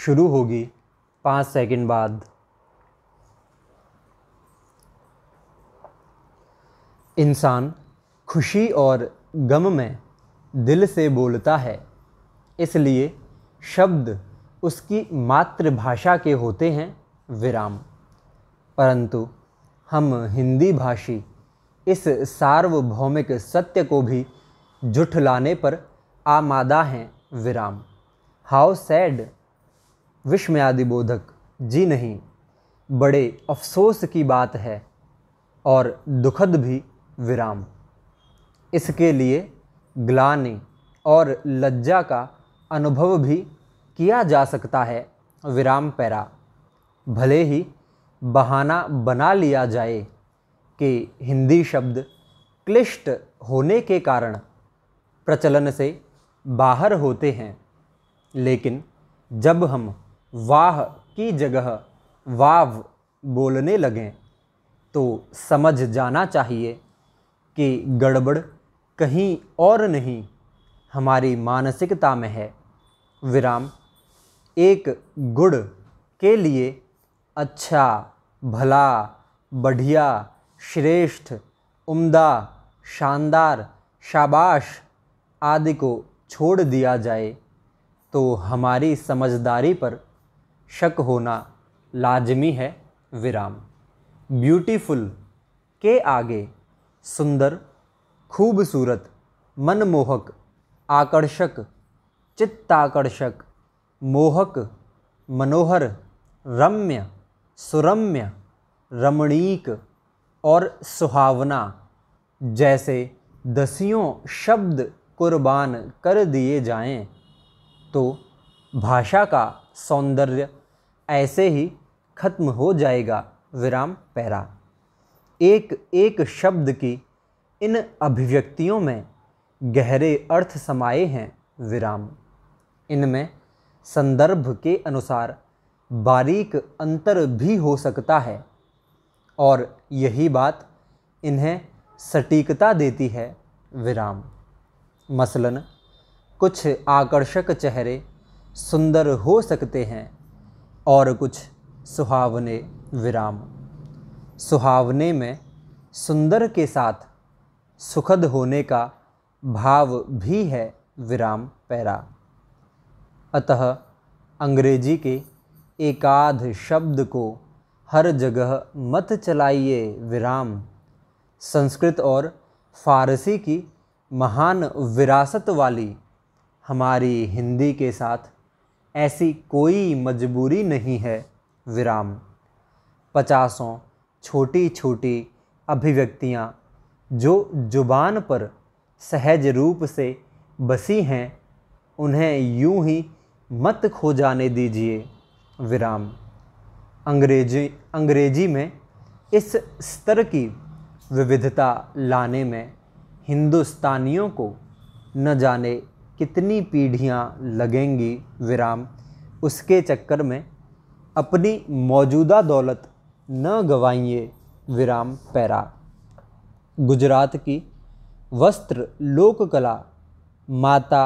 शुरू होगी पाँच सेकंड बाद इंसान खुशी और गम में दिल से बोलता है इसलिए शब्द उसकी मातृभाषा के होते हैं विराम परंतु हम हिंदी भाषी इस सार्वभौमिक सत्य को भी जुठलाने पर आमादा हैं विराम हाउ सैड विश्व आदि बोधक जी नहीं बड़े अफसोस की बात है और दुखद भी विराम इसके लिए ग्लानि और लज्जा का अनुभव भी किया जा सकता है विराम पैरा भले ही बहाना बना लिया जाए कि हिंदी शब्द क्लिष्ट होने के कारण प्रचलन से बाहर होते हैं लेकिन जब हम वाह की जगह वाव बोलने लगें तो समझ जाना चाहिए कि गड़बड़ कहीं और नहीं हमारी मानसिकता में है विराम एक गुड़ के लिए अच्छा भला बढ़िया श्रेष्ठ उम्दा शानदार शाबाश आदि को छोड़ दिया जाए तो हमारी समझदारी पर शक होना लाजमी है विराम ब्यूटीफुल के आगे सुंदर खूबसूरत मनमोहक आकर्षक चित्ताकर्षक मोहक मनोहर रम्य सुरम्य रमणीक और सुहावना जैसे दसियों शब्द कुर्बान कर दिए जाएं तो भाषा का सौंदर्य ऐसे ही खत्म हो जाएगा विराम पैरा एक एक शब्द की इन अभिव्यक्तियों में गहरे अर्थ समाये हैं विराम इनमें संदर्भ के अनुसार बारीक अंतर भी हो सकता है और यही बात इन्हें सटीकता देती है विराम मसलन कुछ आकर्षक चेहरे सुंदर हो सकते हैं और कुछ सुहावने विराम सुहावने में सुंदर के साथ सुखद होने का भाव भी है विराम पैरा अतः अंग्रेजी के एकाध शब्द को हर जगह मत चलाइए विराम संस्कृत और फारसी की महान विरासत वाली हमारी हिंदी के साथ ऐसी कोई मजबूरी नहीं है विराम पचासों छोटी छोटी अभिव्यक्तियाँ जो जुबान पर सहज रूप से बसी हैं उन्हें यूं ही मत खो जाने दीजिए विराम अंग्रेजी अंग्रेजी में इस स्तर की विविधता लाने में हिंदुस्तानियों को न जाने कितनी पीढ़ियाँ लगेंगी विराम उसके चक्कर में अपनी मौजूदा दौलत न गवाइए विराम पैरा गुजरात की वस्त्र लोककला माता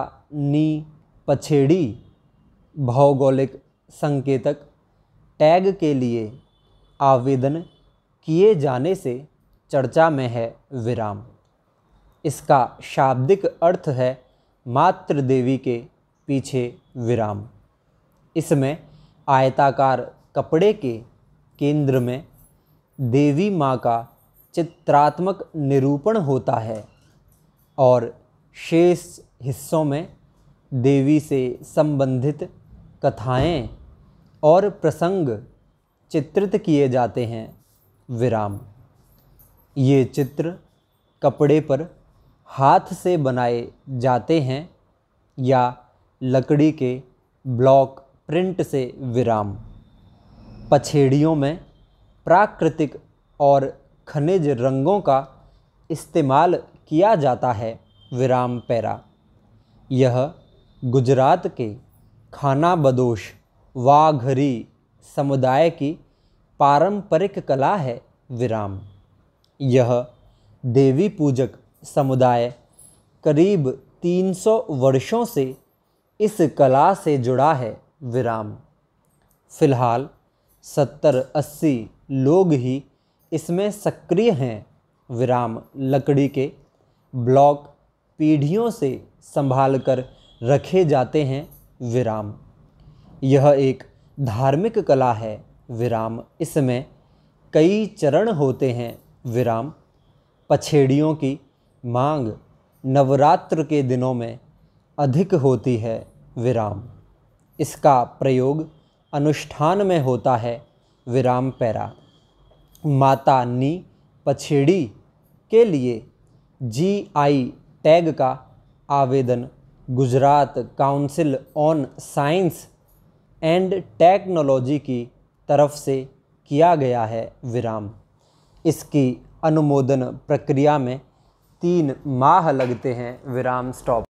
नी पछेड़ी भौगोलिक संकेतक टैग के लिए आवेदन किए जाने से चर्चा में है विराम इसका शाब्दिक अर्थ है मात्र देवी के पीछे विराम इसमें आयताकार कपड़े के केंद्र में देवी माँ का चित्रात्मक निरूपण होता है और शेष हिस्सों में देवी से संबंधित कथाएं और प्रसंग चित्रित किए जाते हैं विराम ये चित्र कपड़े पर हाथ से बनाए जाते हैं या लकड़ी के ब्लॉक प्रिंट से विराम पछेड़ियों में प्राकृतिक और खनिज रंगों का इस्तेमाल किया जाता है विराम पैरा यह गुजरात के खाना बदोश वाघरी समुदाय की पारंपरिक कला है विराम यह देवी पूजक समुदाय करीब 300 वर्षों से इस कला से जुड़ा है विराम फिलहाल 70-80 लोग ही इसमें सक्रिय हैं विराम लकड़ी के ब्लॉक पीढ़ियों से संभाल कर रखे जाते हैं विराम यह एक धार्मिक कला है विराम इसमें कई चरण होते हैं विराम पछेड़ियों की मांग नवरात्र के दिनों में अधिक होती है विराम इसका प्रयोग अनुष्ठान में होता है विराम पैरा माता नी पछेड़ी के लिए जी आई टैग का आवेदन Gujarat council on science and technology की तरफ से किया गया है विराम इसकी अनुमोदन प्रक्रिया में तीन माह लगते हैं विराम स्टॉप